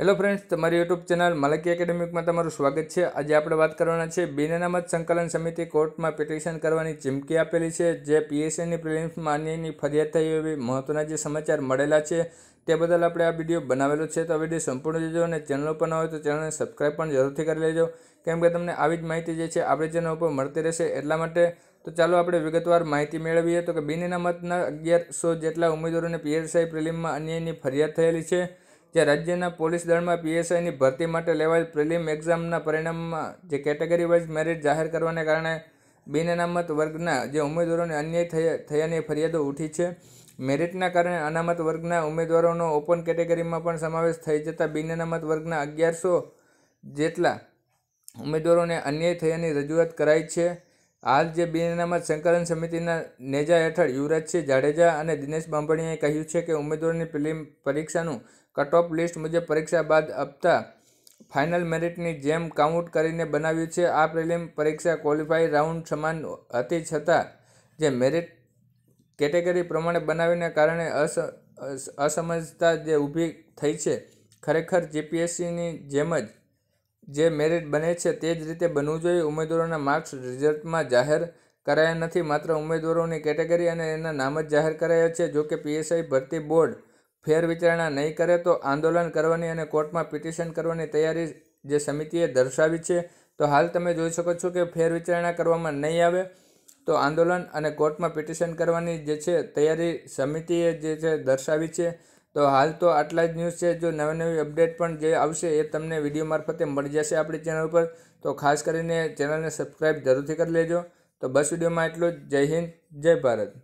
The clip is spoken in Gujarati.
હેલો ફ્રેન્ડ્સ તમારી યુટ્યુબ ચેનલ મલકી એકેડેમિકમાં તમારું સ્વાગત છે આજે આપણે વાત કરવાના છે બિનઅનામત સંકલન સમિતિ કોર્ટમાં પિટિશન કરવાની ચીમકી આપેલી છે જે પીએસએની પ્રિલિમ્સમાં અન્યની ફરિયાદ થઈ એવી મહત્ત્વના જે સમાચાર મળેલા છે તે બદલ આપણે આ વિડીયો બનાવેલો છે તો વિડીયો સંપૂર્ણ જોજો અને ચેનલ પર ન હોય તો ચેનલને સબસ્ક્રાઈબ પણ જરૂરથી કરી લેજો કેમ કે તમને આવી જ માહિતી જે છે આપણે ચેનલ ઉપર મળતી રહેશે એટલા માટે તો ચાલો આપણે વિગતવાર માહિતી મેળવીએ તો કે બિનઅનામતના અગિયારસો જેટલા ઉમેદવારોને પીએસઆઈ પ્રિલિમમાં અન્યની ફરિયાદ થયેલી છે જે રાજ્યના પોલીસ દળમાં પીએસઆઈની ભરતી માટે લેવાયેલ પ્રિલિમ એક્ઝામના પરિણામમાં જે કેટેગરી વાઇઝ મેરિટ જાહેર કરવાને કારણે બિન અનામત વર્ગના જે ઉમેદવારોને અન્યાય થયાની ફરિયાદો ઉઠી છે મેરિટના કારણે અનામત વર્ગના ઉમેદવારોનો ઓપન કેટેગરીમાં પણ સમાવેશ થઈ જતાં બિન અનામત વર્ગના અગિયારસો જેટલા ઉમેદવારોને અન્યાય થયાની રજૂઆત કરાઈ છે હાલ જે બિન બિનઅનામત સંકલન સમિતિના નેજા હેઠળ યુવરાજસિંહ જાડેજા અને દિનેશ બાંભણીયાએ કહ્યું છે કે ઉમેદવારોની પ્રિલિમ પરીક્ષાનું કટઓફ લિસ્ટ મુજબ પરીક્ષા બાદ આપતા ફાઇનલ મેરિટની જેમ કાઉન્ટ કરીને બનાવ્યું છે આ પ્રિલિમ પરીક્ષા ક્વોલિફાઈ રાઉન્ડ સમાન હતી છતાં જે મેરિટ કેટેગરી પ્રમાણે બનાવીને કારણે અસ અસમજતા જે ઊભી થઈ છે ખરેખર જીપીએસસીની જેમ જ જે મેરિટ બને છે તે જ રીતે બનવું જોઈએ ઉમેદવારોના માર્ક્સ રિઝલ્ટમાં જાહેર કરાયા નથી માત્ર ઉમેદવારોની કેટેગરી અને એના નામ જ જાહેર કરાયા છે જો કે પીએસઆઈ ભરતી બોર્ડ ફેર વિચારણા નહીં કરે તો આંદોલન કરવાની અને કોર્ટમાં પિટિશન કરવાની તૈયારી જે સમિતિએ દર્શાવી છે તો હાલ તમે જોઈ શકો છો કે ફેર વિચારણા કરવામાં નહીં આવે તો આંદોલન અને કોર્ટમાં પિટિશન કરવાની જે છે તૈયારી સમિતિએ જે છે દર્શાવી છે તો હાલ તો આટલા જ ન્યૂઝ છે જો નવી નવી અપડેટ પણ જે આવશે એ તમને વિડીયો મારફતે મળી જશે આપણી ચેનલ પર તો ખાસ કરીને ચેનલને સબસ્ક્રાઈબ જરૂરથી કરી લેજો તો બસ વિડીયોમાં એટલું જ જય હિન્દ જય ભારત